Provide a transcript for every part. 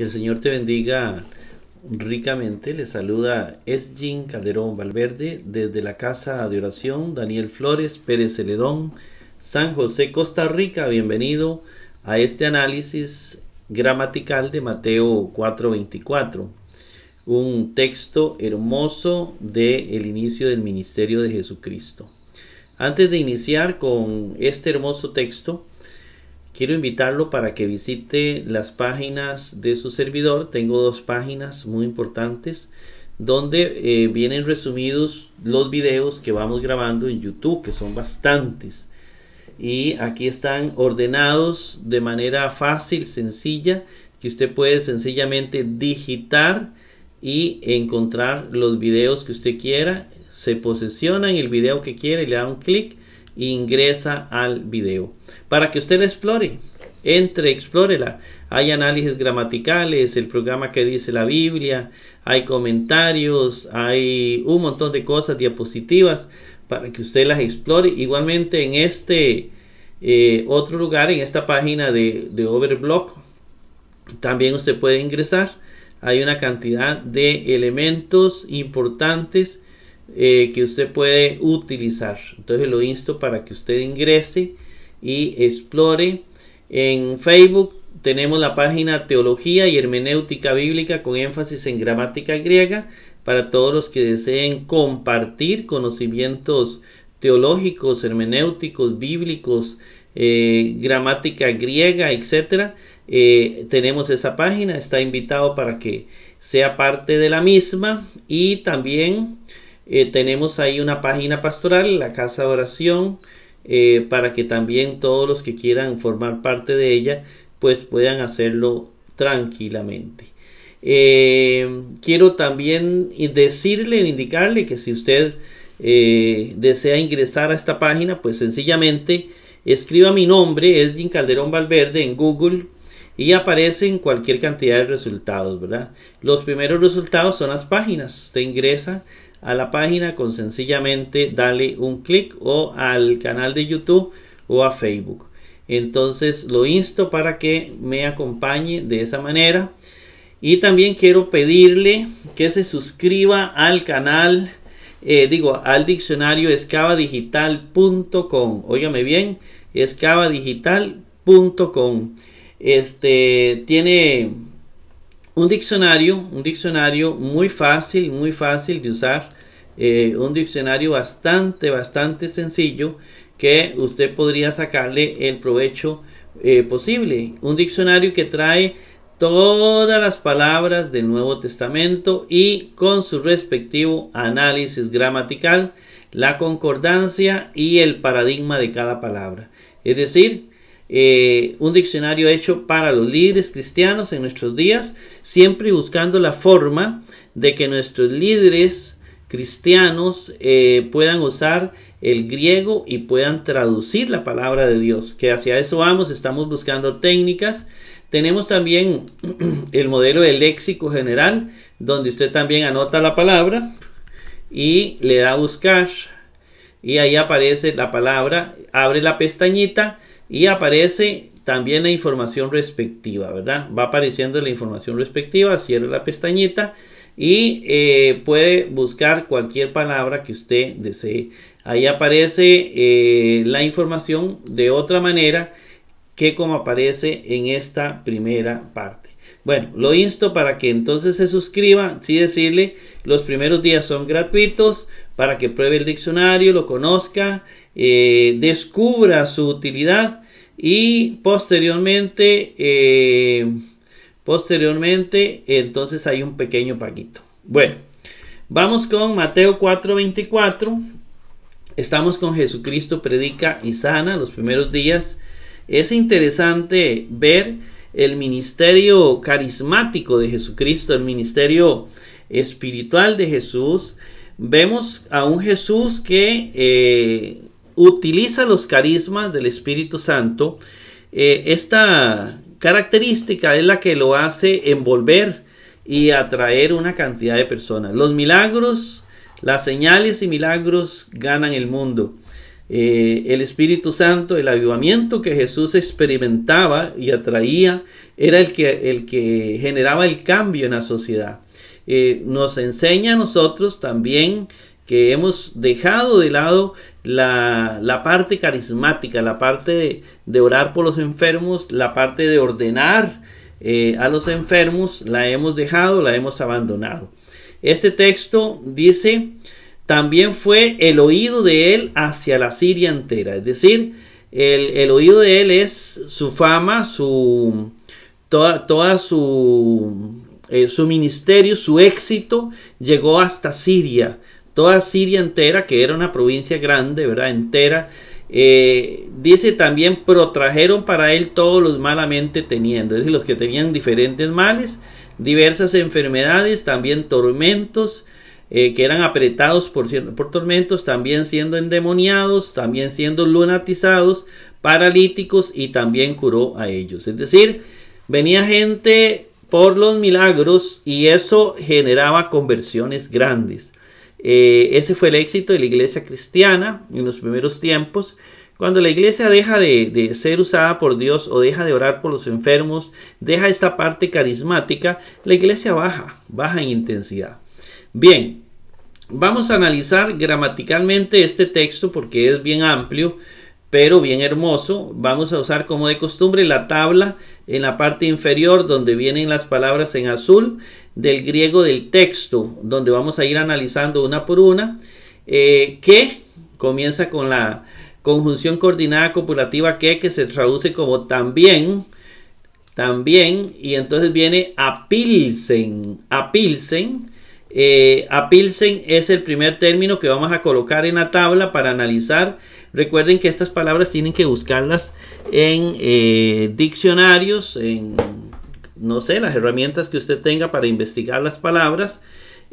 Que el Señor te bendiga ricamente. Le saluda Esjin Calderón Valverde desde la Casa de Oración Daniel Flores Pérez Celedón, San José, Costa Rica. Bienvenido a este análisis gramatical de Mateo 4:24. Un texto hermoso del el inicio del ministerio de Jesucristo. Antes de iniciar con este hermoso texto, quiero invitarlo para que visite las páginas de su servidor. Tengo dos páginas muy importantes donde eh, vienen resumidos los videos que vamos grabando en YouTube, que son bastantes. Y aquí están ordenados de manera fácil, sencilla, que usted puede sencillamente digitar y encontrar los videos que usted quiera. Se posiciona en el video que quiere, le da un clic ingresa al video para que usted la explore. Entre, explórela. Hay análisis gramaticales, el programa que dice la Biblia, hay comentarios, hay un montón de cosas, diapositivas, para que usted las explore. Igualmente en este eh, otro lugar, en esta página de, de Overblock, también usted puede ingresar. Hay una cantidad de elementos importantes eh, que usted puede utilizar. Entonces lo insto para que usted ingrese y explore. En Facebook tenemos la página Teología y Hermenéutica Bíblica con énfasis en gramática griega para todos los que deseen compartir conocimientos teológicos, hermenéuticos, bíblicos, eh, gramática griega, etcétera. Eh, tenemos esa página, está invitado para que sea parte de la misma y también eh, tenemos ahí una página pastoral, la Casa de Oración, eh, para que también todos los que quieran formar parte de ella, pues puedan hacerlo tranquilamente. Eh, quiero también decirle, indicarle que si usted desea ingresar a esta página, pues sencillamente escriba mi nombre, es Jim Calderón Valverde en Google, y aparecen cualquier cantidad de resultados, ¿verdad? Los primeros resultados son las páginas. Usted ingresa, a la página con sencillamente darle un clic o al canal de YouTube o a Facebook. Entonces lo insto para que me acompañe de esa manera. Y también quiero pedirle que se suscriba al canal, eh, digo, al diccionario escavadigital.com Óigame bien, escavadigital.com Este tiene un diccionario, un diccionario muy fácil, muy fácil de usar. Eh, un diccionario bastante, bastante sencillo que usted podría sacarle el provecho eh, posible. Un diccionario que trae todas las palabras del Nuevo Testamento y con su respectivo análisis gramatical, la concordancia y el paradigma de cada palabra. Es decir, eh, un diccionario hecho para los líderes cristianos en nuestros días siempre buscando la forma de que nuestros líderes cristianos eh, puedan usar el griego y puedan traducir la palabra de Dios, que hacia eso vamos, estamos buscando técnicas. Tenemos también el modelo de léxico general, donde usted también anota la palabra y le da a buscar y ahí aparece la palabra, abre la pestañita y aparece también la información respectiva, ¿verdad? Va apareciendo la información respectiva, cierra la pestañita y eh, puede buscar cualquier palabra que usted desee. Ahí aparece eh, la información de otra manera que como aparece en esta primera parte. Bueno, lo insto para que entonces se suscriba, sí decirle, los primeros días son gratuitos para que pruebe el diccionario, lo conozca, eh, descubra su utilidad y posteriormente eh, posteriormente entonces hay un pequeño paquito. bueno vamos con Mateo 4:24 estamos con Jesucristo predica y sana los primeros días es interesante ver el ministerio carismático de Jesucristo el ministerio espiritual de Jesús vemos a un Jesús que eh, utiliza los carismas del Espíritu Santo. Eh, esta característica es la que lo hace envolver y atraer una cantidad de personas. Los milagros, las señales y milagros ganan el mundo. Eh, el Espíritu Santo, el avivamiento que Jesús experimentaba y atraía, era el que, el que generaba el cambio en la sociedad. Eh, nos enseña a nosotros también que hemos dejado de lado la, parte carismática, la parte de, orar por los enfermos, la parte de ordenar eh, a los enfermos, la hemos dejado, la hemos abandonado. Este texto dice, también fue el oído de él hacia la Siria entera, es decir, el, oído de él es su fama, su, toda, toda su, eh, su ministerio, su éxito llegó hasta Siria toda Siria entera, que era una provincia grande, ¿verdad? Entera. Eh, dice también, protrajeron para él todos los malamente teniendo, es decir, los que tenían diferentes males, diversas enfermedades, también tormentos, eh, que eran apretados por, por tormentos, también siendo endemoniados, también siendo lunatizados, paralíticos y también curó a ellos. Es decir, venía gente por los milagros y eso generaba conversiones grandes. Eh, ese fue el éxito de la iglesia cristiana en los primeros tiempos. Cuando la iglesia deja de, de, ser usada por Dios o deja de orar por los enfermos, deja esta parte carismática, la iglesia baja, baja en intensidad. Bien, vamos a analizar gramaticalmente este texto porque es bien amplio pero bien hermoso. Vamos a usar como de costumbre la tabla en la parte inferior donde vienen las palabras en azul del griego del texto, donde vamos a ir analizando una por una, eh, que comienza con la conjunción coordinada copulativa que, que se traduce como también, también, y entonces viene apilsen, apilsen, eh, apilsen es el primer término que vamos a colocar en la tabla para analizar Recuerden que estas palabras tienen que buscarlas en eh, diccionarios, en, no sé, las herramientas que usted tenga para investigar las palabras.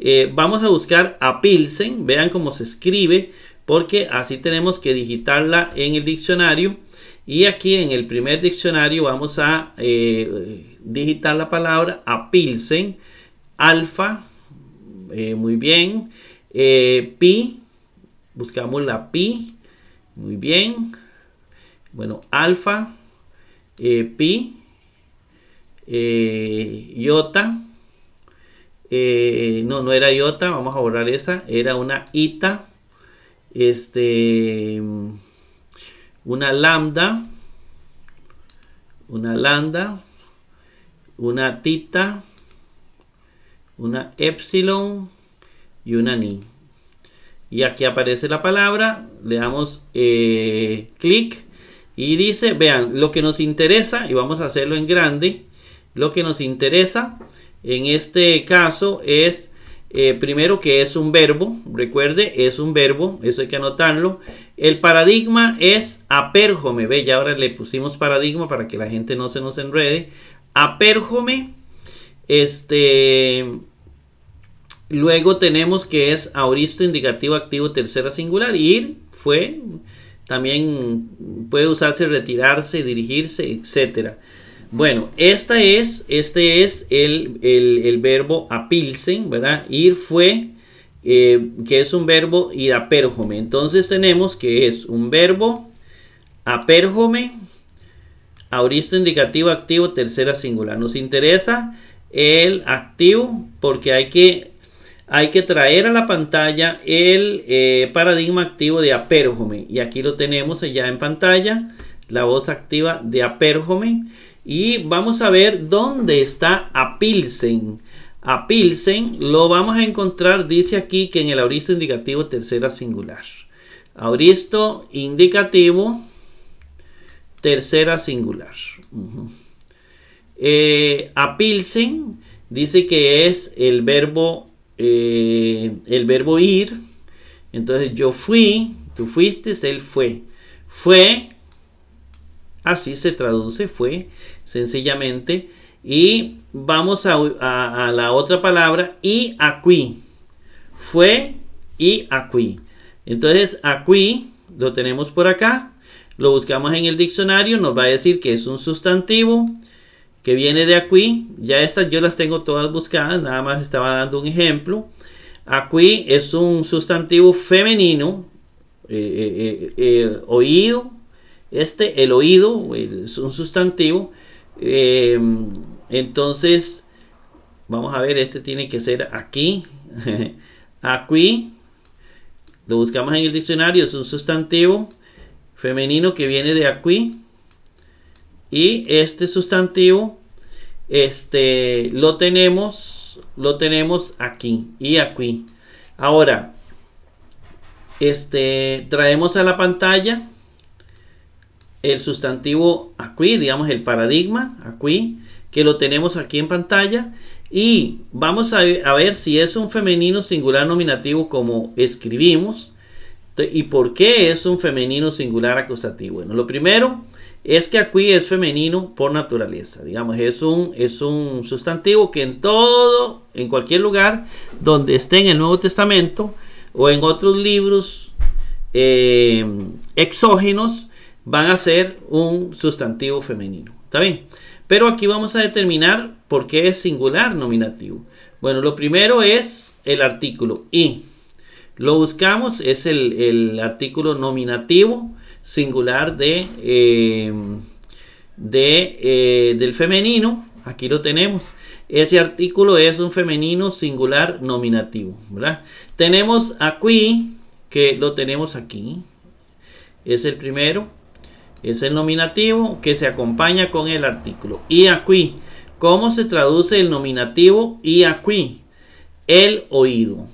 Eh, vamos a buscar a Pilsen, vean cómo se escribe, porque así tenemos que digitarla en el diccionario. Y aquí en el primer diccionario vamos a eh, digitar la palabra a Pilsen, alfa, muy bien, pi, buscamos la pi, muy bien. Bueno, alfa, eh, pi, eh, iota. Eh, no, no era iota, vamos a borrar esa. Era una ita. Este, una lambda. Una lambda. Una tita. Una epsilon y una ni y aquí aparece la palabra, le damos eh, clic y dice, vean, lo que nos interesa, y vamos a hacerlo en grande, lo que nos interesa en este caso es eh, primero que es un verbo, recuerde, es un verbo, eso hay que anotarlo. El paradigma es apérjome ve, ya ahora le pusimos paradigma para que la gente no se nos enrede. Aperjome, este, Luego tenemos que es auristo indicativo activo tercera singular. Ir fue. También puede usarse retirarse, dirigirse, etc Bueno, esta es, este es el, el, verbo apilsen, ¿verdad? Ir fue, eh, que es un verbo ir aperjome Entonces tenemos que es un verbo apérjome, auristo indicativo activo, tercera singular. Nos interesa el activo porque hay que hay que traer a la pantalla el eh, paradigma activo de Aperjomen. Y aquí lo tenemos ya en pantalla, la voz activa de Aperjomen. Y vamos a ver dónde está Apilsen. Apilsen lo vamos a encontrar, dice aquí, que en el auristo indicativo tercera singular. Auristo indicativo tercera singular. Eh, apilsen dice que es el verbo eh, el verbo ir. Entonces yo fui, tú fuiste, él fue. Fue, así se traduce, fue, sencillamente. Y vamos a, la otra palabra, y aquí. Fue y aquí. Entonces aquí lo tenemos por acá. Lo buscamos en el diccionario, nos va a decir que es un sustantivo que viene de aquí. Ya estas yo las tengo todas buscadas, nada más estaba dando un ejemplo. Aquí es un sustantivo femenino, eh, eh, eh, oído. Este, el oído, es un sustantivo. entonces, vamos a ver, este tiene que ser aquí. aquí, lo buscamos en el diccionario, es un sustantivo femenino que viene de aquí. Y este sustantivo este lo tenemos lo tenemos aquí y aquí ahora este traemos a la pantalla el sustantivo aquí digamos el paradigma aquí que lo tenemos aquí en pantalla y vamos a, ver si es un femenino singular nominativo como escribimos ¿Y por qué es un femenino singular acusativo? Bueno, lo primero es que aquí es femenino por naturaleza. Digamos, es un, es un sustantivo que en todo, en cualquier lugar donde esté en el Nuevo Testamento o en otros libros eh, exógenos, van a ser un sustantivo femenino. ¿Está bien? Pero aquí vamos a determinar por qué es singular nominativo. Bueno, lo primero es el artículo y. Lo buscamos, es el, el artículo nominativo singular de, eh, de eh, del femenino. Aquí lo tenemos. Ese artículo es un femenino singular nominativo. ¿verdad? Tenemos aquí, que lo tenemos aquí. Es el primero. Es el nominativo que se acompaña con el artículo. Y aquí. ¿Cómo se traduce el nominativo y aquí? El oído.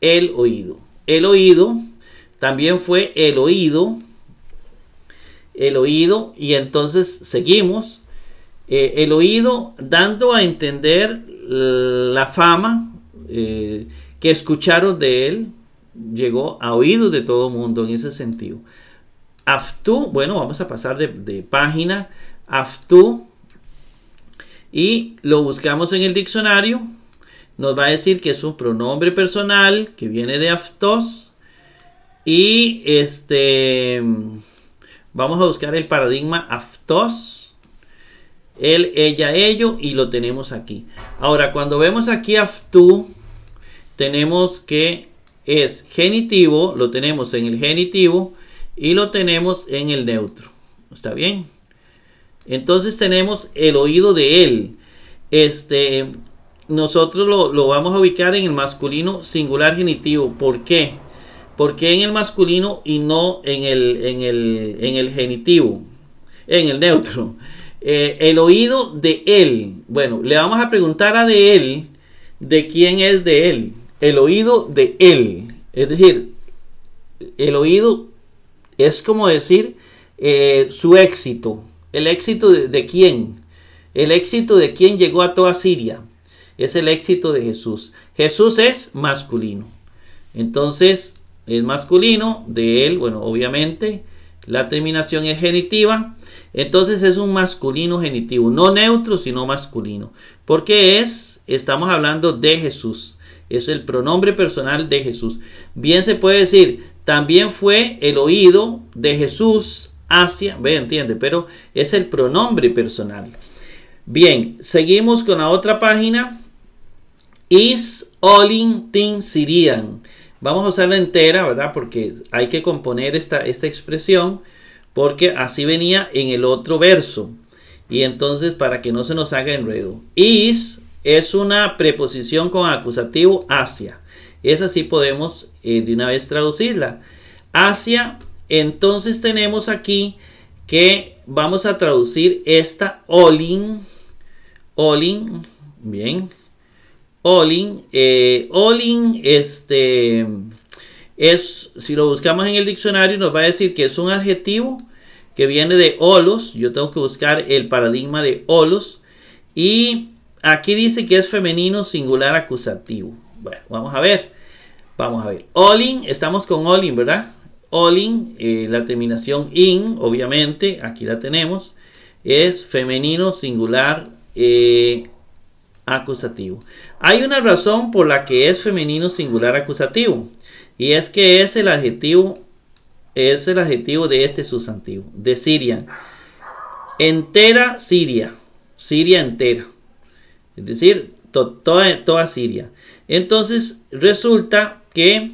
El oído. El oído también fue el oído el oído y entonces seguimos. Eh, el oído dando a entender la fama eh, que escucharon de él, llegó a oídos de todo mundo en ese sentido. Aftu, bueno, vamos a pasar de, de página. Aftu, y lo buscamos en el diccionario. Nos va a decir que es un pronombre personal que viene de aftos. Y este Vamos a buscar el paradigma aftos. El, ella, ello y lo tenemos aquí. Ahora, cuando vemos aquí aftu, tenemos que es genitivo, lo tenemos en el genitivo y lo tenemos en el neutro. ¿Está bien? Entonces tenemos el oído de él. Este, nosotros lo, lo vamos a ubicar en el masculino singular genitivo. ¿Por qué? porque en el masculino y no en el, en el, genitivo, en el neutro. Eh, el oído de él. Bueno, le vamos a preguntar a de él de quién es de él. El oído de él. Es decir, el oído es como decir eh, su éxito. El éxito de, quién. El éxito de quién llegó a toda Siria. Es el éxito de Jesús. Jesús es masculino. Entonces, es masculino, de él, bueno, obviamente, la terminación es genitiva, entonces es un masculino genitivo, no neutro, sino masculino, porque es, estamos hablando de Jesús, es el pronombre personal de Jesús. Bien se puede decir, también fue el oído de Jesús hacia, ve, entiende, pero es el pronombre personal. Bien, seguimos con la otra página. Is olin tin sirian. Vamos a usarla entera, ¿verdad? Porque hay que componer esta, esta expresión porque así venía en el otro verso. Y entonces para que no se nos haga enredo. Is es una preposición con acusativo hacia. Esa sí podemos eh, de una vez traducirla. Hacia, entonces tenemos aquí que vamos a traducir esta olin. Olin, bien. Olin. Eh, Olin este, es, si lo buscamos en el diccionario, nos va a decir que es un adjetivo que viene de olus, Yo tengo que buscar el paradigma de olos. Y aquí dice que es femenino singular acusativo. Bueno, vamos a ver. Vamos a ver. Olin, estamos con Olin, ¿verdad? Olin, eh, la terminación in, obviamente, aquí la tenemos, es femenino singular eh, acusativo. Hay una razón por la que es femenino singular acusativo y es que es el adjetivo es el adjetivo de este sustantivo, de Siria. Entera Siria, Siria entera. Es decir, toda, toda Siria. Entonces resulta que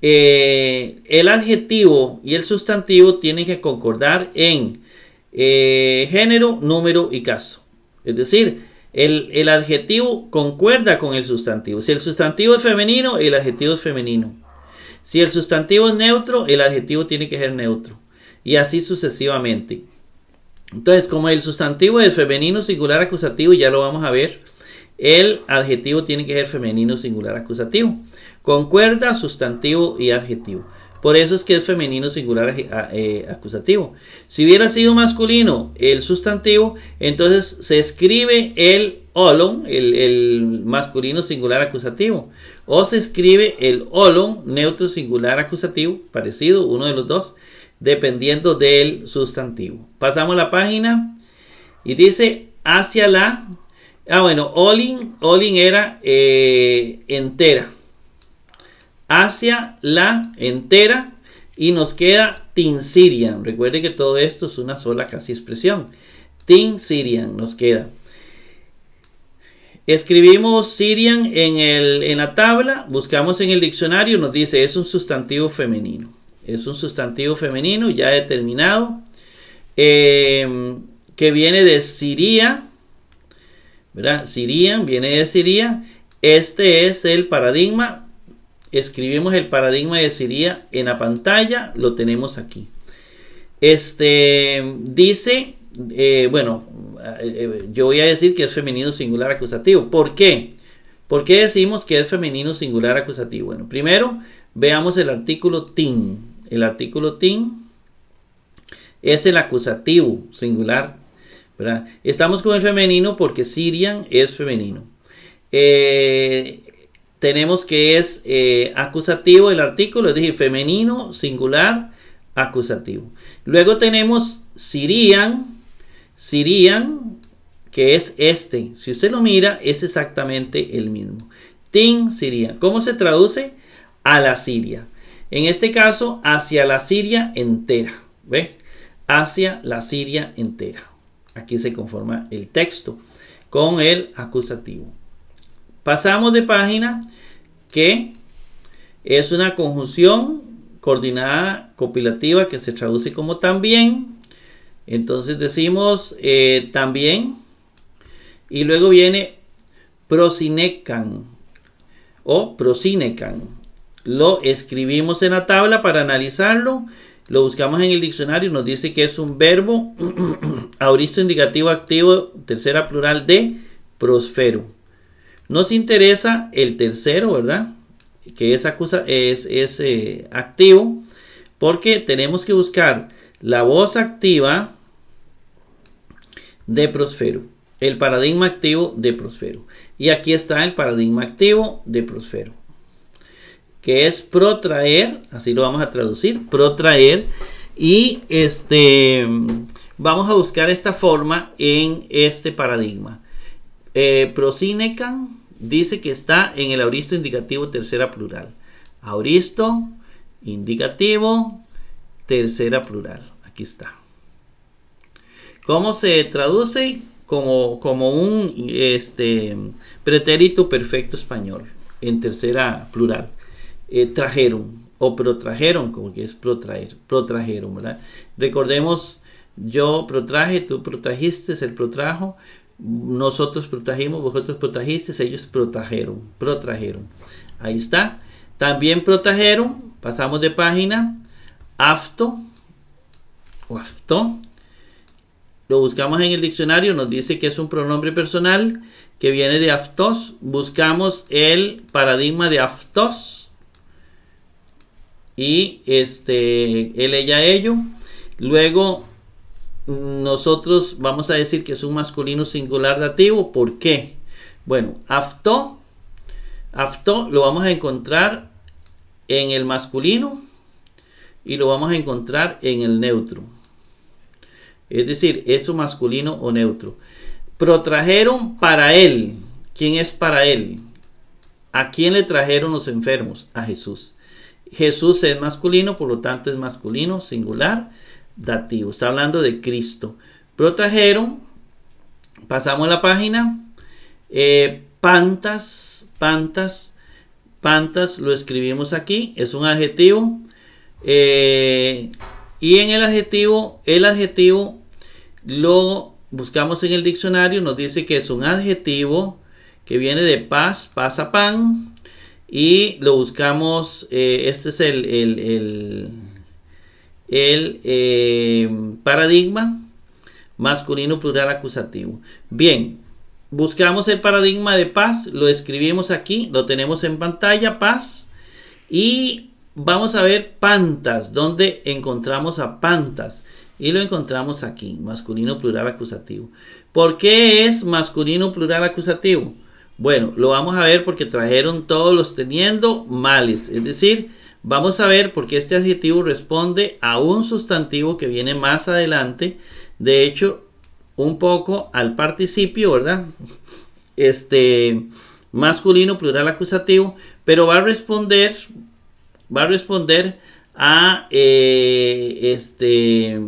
eh, el adjetivo y el sustantivo tienen que concordar en eh, género, número y caso. Es decir, el, adjetivo concuerda con el sustantivo. Si el sustantivo es femenino, el adjetivo es femenino. Si el sustantivo es neutro, el adjetivo tiene que ser neutro. Y así sucesivamente. Entonces, como el sustantivo es femenino singular acusativo, ya lo vamos a ver, el adjetivo tiene que ser femenino singular acusativo. Concuerda sustantivo y adjetivo. Por eso es que es femenino singular eh, eh, acusativo. Si hubiera sido masculino el sustantivo, entonces se escribe el olon, el, masculino singular acusativo. O se escribe el olon, neutro singular acusativo, parecido, uno de los dos, dependiendo del sustantivo. Pasamos la página y dice hacia la... Ah, bueno, olin, olin era eh, entera hacia la entera y nos queda tin sirian. Recuerde que todo esto es una sola casi expresión. Tin sirian nos queda. Escribimos sirian en, el, en la tabla, buscamos en el diccionario, nos dice es un sustantivo femenino. Es un sustantivo femenino ya determinado eh, que viene de Siria. ¿verdad? Sirian viene de Siria. Este es el paradigma escribimos el paradigma de Siria en la pantalla, lo tenemos aquí. Este dice, eh, bueno, eh, eh, yo voy a decir que es femenino singular acusativo. ¿Por qué? ¿Por qué decimos que es femenino singular acusativo? Bueno, primero veamos el artículo tin. El artículo tin es el acusativo singular. Estamos con el femenino porque Sirian es femenino. Eh, tenemos que es eh, acusativo el artículo, es femenino, singular, acusativo. Luego tenemos sirían, sirían, que es este. Si usted lo mira, es exactamente el mismo. Tin Sirian. ¿Cómo se traduce? A la Siria. En este caso, hacia la Siria entera. ¿Ve? Hacia la Siria entera. Aquí se conforma el texto con el acusativo. Pasamos de página que es una conjunción coordinada copilativa que se traduce como también. Entonces decimos eh, también. Y luego viene prosinecan o prosinecan. Lo escribimos en la tabla para analizarlo. Lo buscamos en el diccionario. Nos dice que es un verbo auristo indicativo activo, tercera plural de prosfero. Nos interesa el tercero, ¿verdad? Que es, cosa es, eh, activo, porque tenemos que buscar la voz activa de Prosfero, el paradigma activo de Prosfero. Y aquí está el paradigma activo de Prosfero, que es protraer, así lo vamos a traducir, protraer, y este, vamos a buscar esta forma en este paradigma. Eh, dice que está en el auristo indicativo tercera plural. Auristo indicativo tercera plural. Aquí está. ¿Cómo se traduce? Como, como un este, pretérito perfecto español en tercera plural. Eh, trajeron o protrajeron, como que es protraer, protrajeron, ¿verdad? Recordemos, yo protraje, tú protrajiste, el protrajo, nosotros protegimos, vosotros protegisteis, ellos protejeron, protrajeron. Ahí está. También protejeron pasamos de página, afto o afto. Lo buscamos en el diccionario, nos dice que es un pronombre personal que viene de aftos. Buscamos el paradigma de aftos y este, él, ella, ello. Luego nosotros vamos a decir que es un masculino singular dativo. ¿Por qué? Bueno, afto, afto lo vamos a encontrar en el masculino y lo vamos a encontrar en el neutro. Es decir, eso masculino o neutro. Protrajeron para él. ¿Quién es para él? ¿A quién le trajeron los enfermos? A Jesús. Jesús es masculino, por lo tanto es masculino, singular dativo. Está hablando de Cristo. Protagero. Pasamos la página. Eh, pantas, pantas, pantas, lo escribimos aquí. Es un adjetivo. Eh, y en el adjetivo, el adjetivo lo buscamos en el diccionario. Nos dice que es un adjetivo que viene de paz, pasa pan. Y lo buscamos, eh, este es el, el el eh, paradigma masculino plural acusativo. Bien, buscamos el paradigma de paz, lo escribimos aquí, lo tenemos en pantalla, paz, y vamos a ver pantas, donde encontramos a pantas, y lo encontramos aquí, masculino plural acusativo. ¿Por qué es masculino plural acusativo? Bueno, lo vamos a ver porque trajeron todos los teniendo males, es decir, Vamos a ver por qué este adjetivo responde a un sustantivo que viene más adelante. De hecho, un poco al participio, ¿verdad? Este masculino, plural acusativo, pero va a responder, va a responder a eh, este,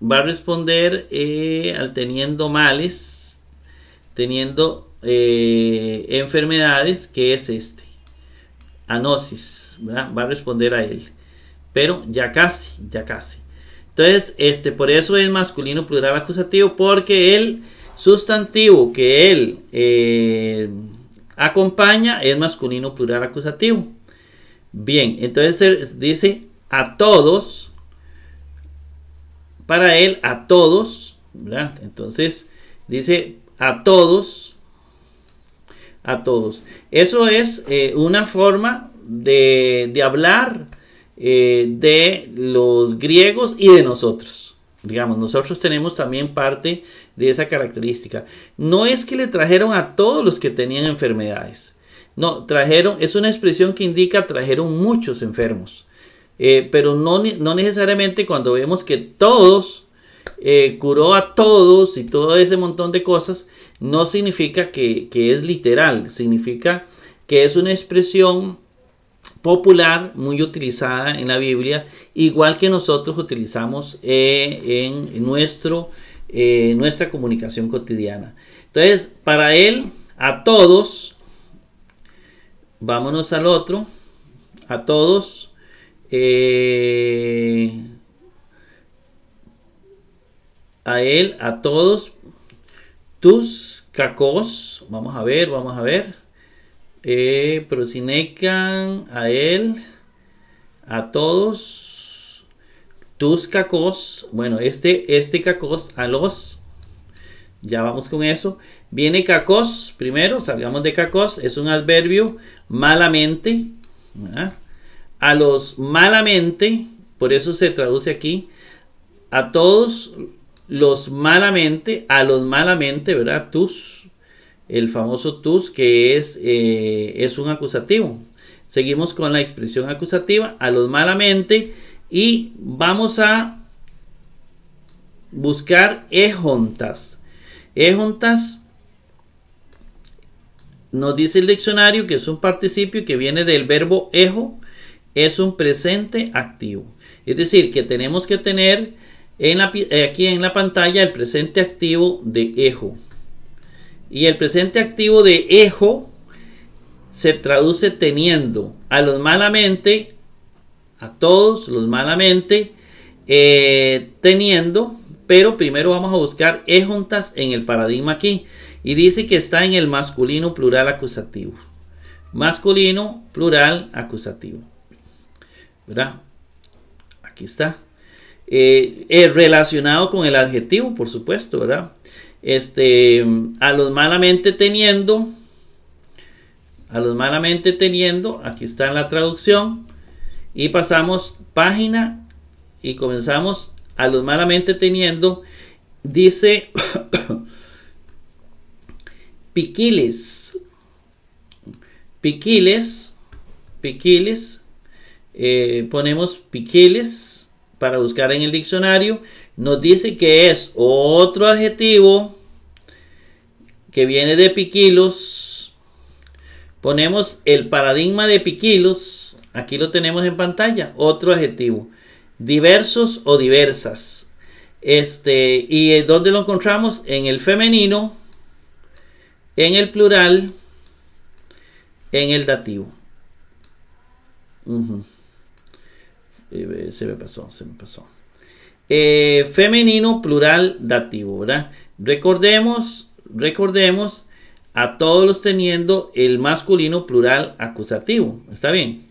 va a responder eh, al teniendo males, teniendo eh, enfermedades, que es este, anosis va a responder a él. Pero ya casi, ya casi. Entonces, este, por eso es masculino plural acusativo, porque el sustantivo que él eh, acompaña es masculino plural acusativo. Bien, entonces dice a todos, para él a todos, Entonces dice a todos, a todos. Eso es eh, una forma de, hablar eh, de los griegos y de nosotros. Digamos, nosotros tenemos también parte de esa característica. No es que le trajeron a todos los que tenían enfermedades. No, trajeron, es una expresión que indica trajeron muchos enfermos. Eh, pero no, necesariamente cuando vemos que todos, eh, curó a todos y todo ese montón de cosas, no significa que, que es literal, significa que es una expresión popular, muy utilizada en la Biblia, igual que nosotros utilizamos eh, en nuestro, eh, nuestra comunicación cotidiana. Entonces, para él, a todos, vámonos al otro, a todos, eh, a él, a todos, tus cacos, vamos a ver, vamos a ver eh, Prosinecan, a él, a todos, tus cacos, bueno, este, este cacos, a los, ya vamos con eso. Viene cacos, primero, salgamos de cacos, es un adverbio, malamente, a los malamente, por eso se traduce aquí, a todos los malamente, a los malamente, ¿verdad? Tus, el famoso tus que es, eh, es un acusativo. Seguimos con la expresión acusativa a los malamente y vamos a buscar ejontas. Ejontas nos dice el diccionario que es un participio que viene del verbo ejo, es un presente activo. Es decir, que tenemos que tener eh, aquí en la pantalla el presente activo de ejo. Y el presente activo de ejo se traduce teniendo a los malamente, a todos los malamente, eh, teniendo, pero primero vamos a buscar ejuntas en el paradigma aquí. Y dice que está en el masculino plural acusativo. Masculino plural acusativo. ¿Verdad? Aquí está. Eh, eh, relacionado con el adjetivo, por supuesto, ¿verdad? este, a los malamente teniendo, a los malamente teniendo, aquí está la traducción, y pasamos página y comenzamos a los malamente teniendo, dice piquiles, piquiles, piquiles, eh, ponemos piquiles para buscar en el diccionario nos dice que es otro adjetivo que viene de piquilos. Ponemos el paradigma de piquilos. Aquí lo tenemos en pantalla. Otro adjetivo. Diversos o diversas. Este, ¿Y dónde lo encontramos? En el femenino, en el plural, en el dativo. Eh, se me pasó, se me pasó. Eh, femenino plural dativo, ¿verdad? Recordemos, recordemos a todos los teniendo el masculino plural acusativo, ¿está bien?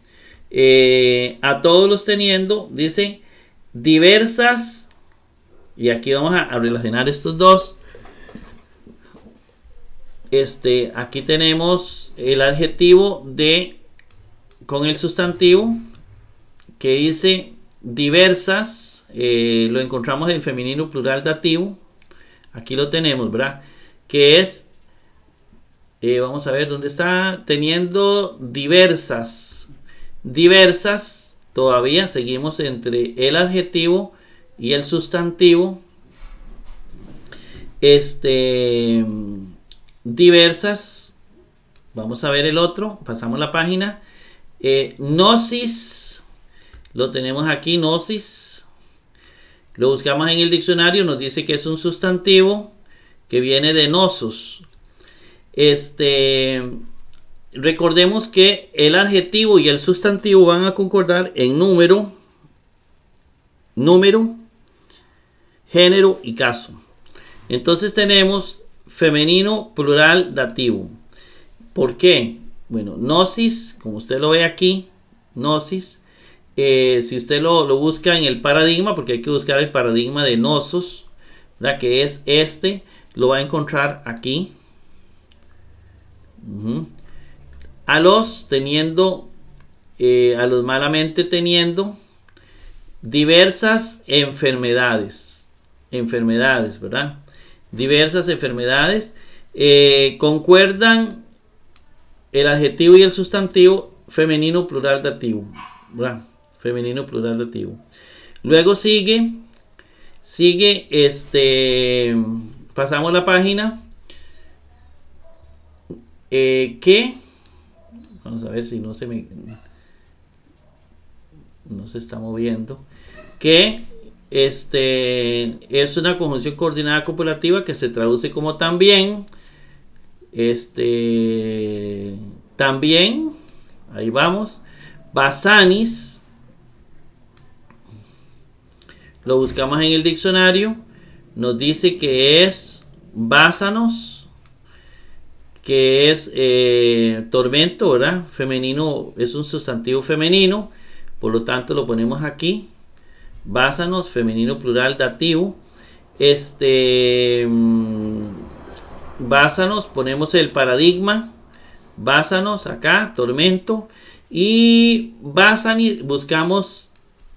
Eh, a todos los teniendo, dice, diversas, y aquí vamos a relacionar estos dos, este, aquí tenemos el adjetivo de con el sustantivo que dice diversas eh, lo encontramos en femenino plural dativo. Aquí lo tenemos, ¿verdad? Que es, eh, vamos a ver dónde está, teniendo diversas, diversas, todavía seguimos entre el adjetivo y el sustantivo. Este, diversas, vamos a ver el otro, pasamos la página. Eh, gnosis, lo tenemos aquí, gnosis lo buscamos en el diccionario, nos dice que es un sustantivo que viene de nosos. Este, recordemos que el adjetivo y el sustantivo van a concordar en número, número, género y caso. Entonces tenemos femenino, plural, dativo. ¿Por qué? Bueno, gnosis, como usted lo ve aquí, gnosis eh, si usted lo, busca en el paradigma, porque hay que buscar el paradigma de Nosos, ¿verdad? que es este, lo va a encontrar aquí. A los teniendo, eh, a los malamente teniendo diversas enfermedades, enfermedades, ¿verdad? Diversas enfermedades eh, concuerdan el adjetivo y el sustantivo femenino plural dativo, ¿verdad? femenino plural dativo. Luego sigue, sigue este, pasamos la página. Eh, que, vamos a ver si no se me, no se está moviendo. Que este, es una conjunción coordinada copulativa que se traduce como también. Este, también, ahí vamos. Basanis Lo buscamos en el diccionario. Nos dice que es básanos, que es eh, tormento, ¿verdad? Femenino, es un sustantivo femenino. Por lo tanto, lo ponemos aquí. Básanos, femenino plural dativo. Este. Mm, básanos, ponemos el paradigma. Básanos acá, tormento. Y básanos. buscamos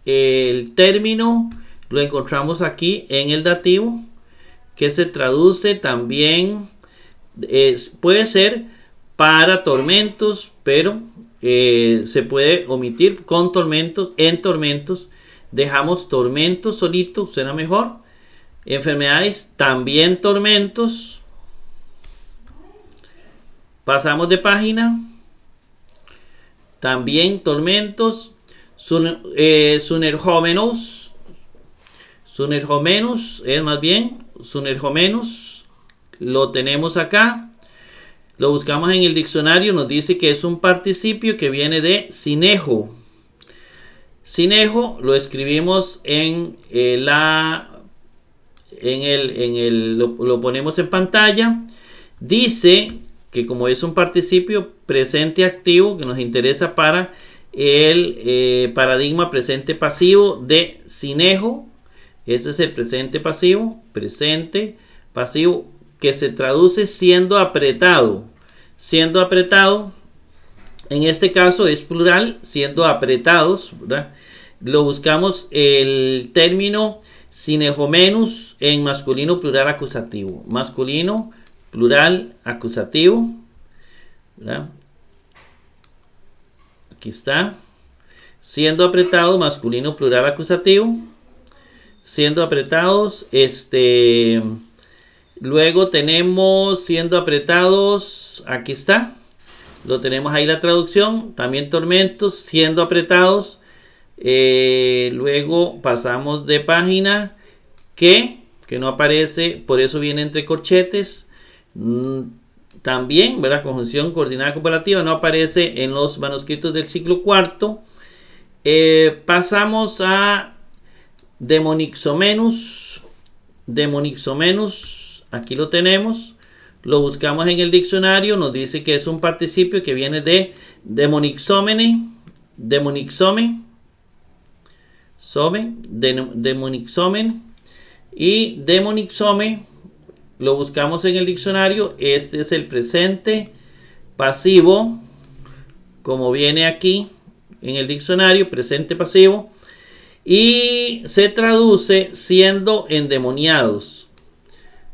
eh, el término lo encontramos aquí en el dativo que se traduce también puede ser para tormentos pero eh, se puede omitir con tormentos en tormentos dejamos tormentos solitos. Suena mejor enfermedades también tormentos pasamos de página también tormentos son eh, menos es más bien menos Lo tenemos acá. Lo buscamos en el diccionario. Nos dice que es un participio que viene de sinejo. Sinejo lo escribimos en eh, la. En el, en el, lo, ponemos en pantalla. Dice que como es un participio presente activo que nos interesa para el eh, paradigma presente pasivo de Cinejo ese es el presente pasivo, presente pasivo, que se traduce siendo apretado. Siendo apretado, en este caso es plural, siendo apretados, Lo buscamos el término sinejomenus en masculino plural acusativo. Masculino plural acusativo, Aquí está. Siendo apretado, masculino plural acusativo siendo apretados. Este, luego tenemos siendo apretados, aquí está, lo tenemos ahí la traducción, también tormentos, siendo apretados. Eh, luego pasamos de página que, que no aparece, por eso viene entre corchetes. Mm, también, La Conjunción coordinada comparativa no aparece en los manuscritos del siglo cuarto. Eh, pasamos a Demonixomenus. Demonixomenus. Aquí lo tenemos. Lo buscamos en el diccionario. Nos dice que es un participio que viene de demonixomene. Demonixome. somen De, demonixomen. Y demonixome. Lo buscamos en el diccionario. Este es el presente pasivo. Como viene aquí en el diccionario. Presente pasivo y se traduce siendo endemoniados.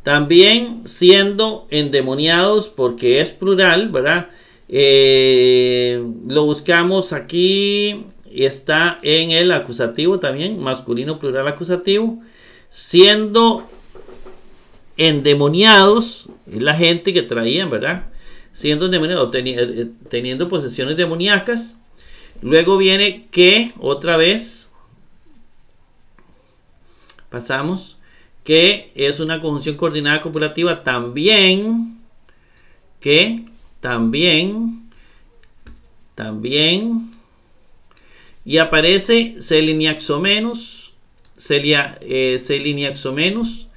También siendo endemoniados porque es plural, ¿verdad? Eh, lo buscamos aquí, Y está en el acusativo también, masculino plural acusativo. Siendo endemoniados, es la gente que traían, ¿verdad? Siendo endemoniados, eh, teniendo posesiones demoníacas. Luego viene que, otra vez, pasamos, que es una conjunción coordinada copulativa también, que también, también, y aparece se celia, eh, menos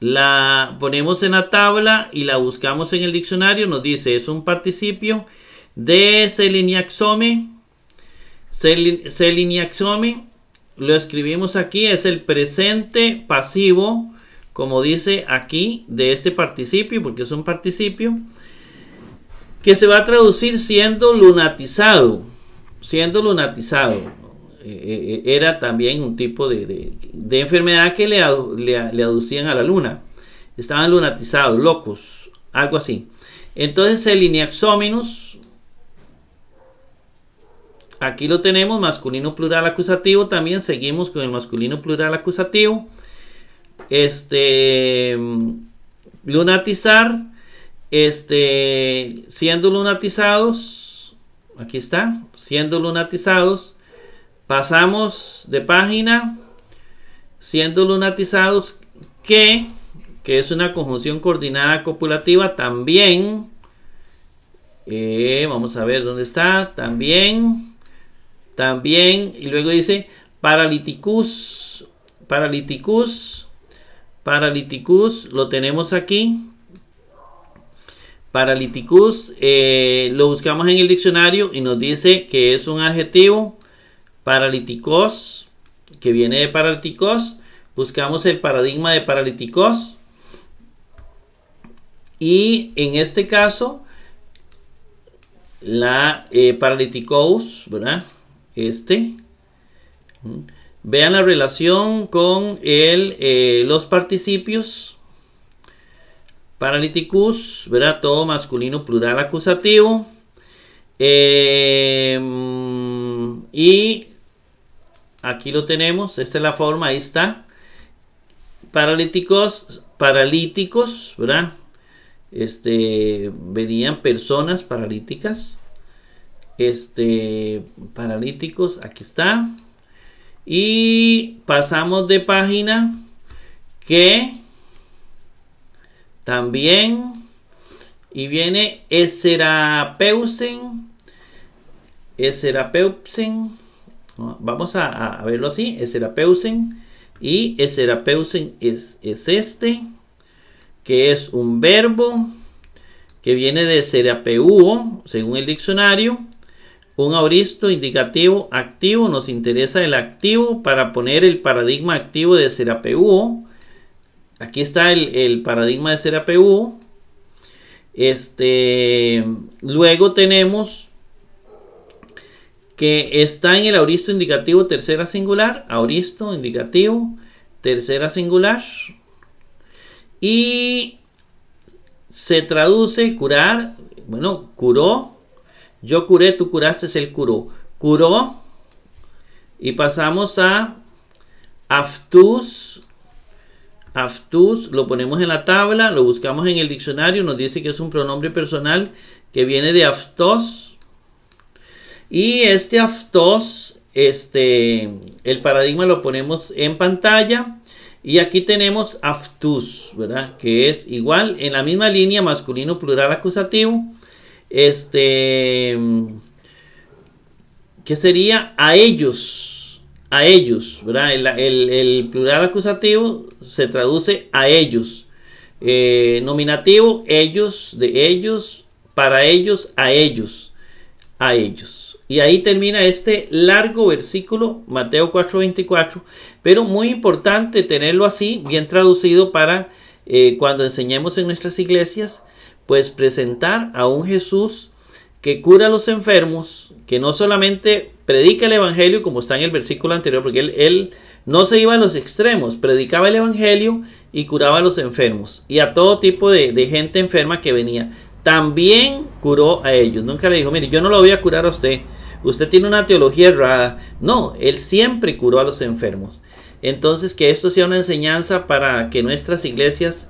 la ponemos en la tabla y la buscamos en el diccionario, nos dice es un participio de seliniaxome, Celiniaxome lo escribimos aquí, es el presente pasivo, como dice aquí, de este participio, porque es un participio, que se va a traducir siendo lunatizado, siendo lunatizado. E, e, e, era también un tipo de, enfermedad que le, aducían a la luna. Estaban lunatizados, locos, algo así. Entonces el Inexominus. Aquí lo tenemos, masculino plural acusativo. También seguimos con el masculino plural acusativo. Este. Mm, lunatizar. Este. Siendo lunatizados. Aquí está. Siendo lunatizados. Pasamos de página. Siendo lunatizados. Que. Que es una conjunción coordinada copulativa. También. Eh, vamos a ver dónde está. También. También, y luego dice Paraliticus, Paraliticus, Paraliticus, lo tenemos aquí. Paraliticus, eh, lo buscamos en el diccionario y nos dice que es un adjetivo. paralíticos, que viene de paraliticos. Buscamos el paradigma de paralíticos. Y en este caso, la eh, paralíticos, ¿verdad? este. Vean la relación con el, eh, los participios. paralíticos ¿verdad? Todo masculino, plural, acusativo. Em, y aquí lo tenemos. Esta es la forma, ahí está. Paralíticos, paralíticos, ¿verdad? Este, venían personas paralíticas este paralíticos aquí está y pasamos de página que también y viene eserapeusen eserapeusen vamos a, verlo así eserapeusen y eserapeusen es, es este que es un verbo que viene de serapeuo según el diccionario un auristo indicativo activo, nos interesa el activo para poner el paradigma activo de APU. Aquí está el, paradigma de serapu. Este, luego tenemos que está en el auristo indicativo tercera singular, auristo indicativo tercera singular. Y se traduce curar, bueno, curó yo curé, tú curaste, el curó. Curó. Y pasamos a aftus. Aftus, lo ponemos en la tabla, lo buscamos en el diccionario, nos dice que es un pronombre personal que viene de aftos. Y este aftos, este, el paradigma lo ponemos en pantalla. Y aquí tenemos aftus, ¿verdad? Que es igual en la misma línea masculino, plural, acusativo. Este, que sería? A ellos, a ellos, ¿verdad? El, plural acusativo se traduce a ellos. Eh, nominativo, ellos, de ellos, para ellos, a ellos, a ellos. Y ahí termina este largo versículo, Mateo 4:24, pero muy importante tenerlo así, bien traducido para eh, cuando enseñemos en nuestras iglesias pues presentar a un Jesús que cura a los enfermos, que no solamente predica el Evangelio como está en el versículo anterior, porque él, no se iba a los extremos, predicaba el Evangelio y curaba a los enfermos y a todo tipo de, de gente enferma que venía. También curó a ellos, nunca le dijo, mire, yo no lo voy a curar a usted, usted tiene una teología errada. No, él siempre curó a los enfermos. Entonces, que esto sea una enseñanza para que nuestras iglesias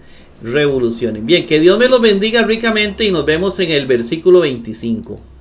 revolucionen. Bien, que Dios me los bendiga ricamente y nos vemos en el versículo 25.